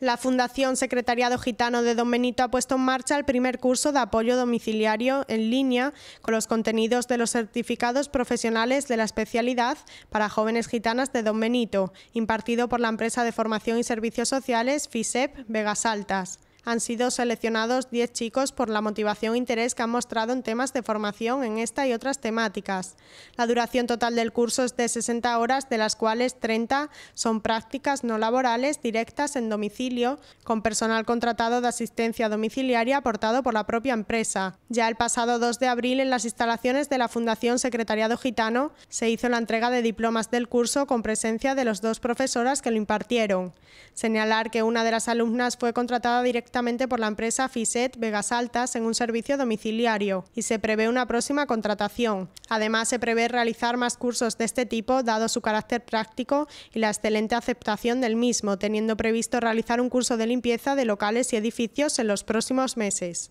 La Fundación Secretariado Gitano de Don Benito ha puesto en marcha el primer curso de apoyo domiciliario en línea con los contenidos de los certificados profesionales de la especialidad para jóvenes gitanas de Don Benito, impartido por la empresa de formación y servicios sociales FISEP Vegas Altas. Han sido seleccionados 10 chicos por la motivación e interés que han mostrado en temas de formación en esta y otras temáticas. La duración total del curso es de 60 horas, de las cuales 30 son prácticas no laborales directas en domicilio, con personal contratado de asistencia domiciliaria aportado por la propia empresa. Ya el pasado 2 de abril, en las instalaciones de la Fundación Secretariado Gitano, se hizo la entrega de diplomas del curso con presencia de los dos profesoras que lo impartieron. Señalar que una de las alumnas fue contratada directamente directamente por la empresa FISET Vegas Altas en un servicio domiciliario y se prevé una próxima contratación. Además, se prevé realizar más cursos de este tipo, dado su carácter práctico y la excelente aceptación del mismo, teniendo previsto realizar un curso de limpieza de locales y edificios en los próximos meses.